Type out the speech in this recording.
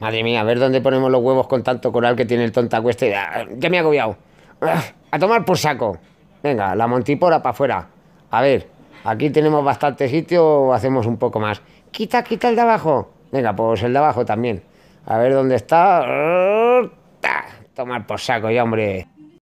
Madre mía, a ver dónde ponemos los huevos con tanto coral que tiene el tonta cuesta. Ya me ha agobiado. Ah, a tomar por saco. Venga, la montipora para afuera. A ver, aquí tenemos bastante sitio, o hacemos un poco más. Quita, quita el de abajo. Venga, pues el de abajo también. A ver dónde está. Ah, tomar por saco ya, hombre.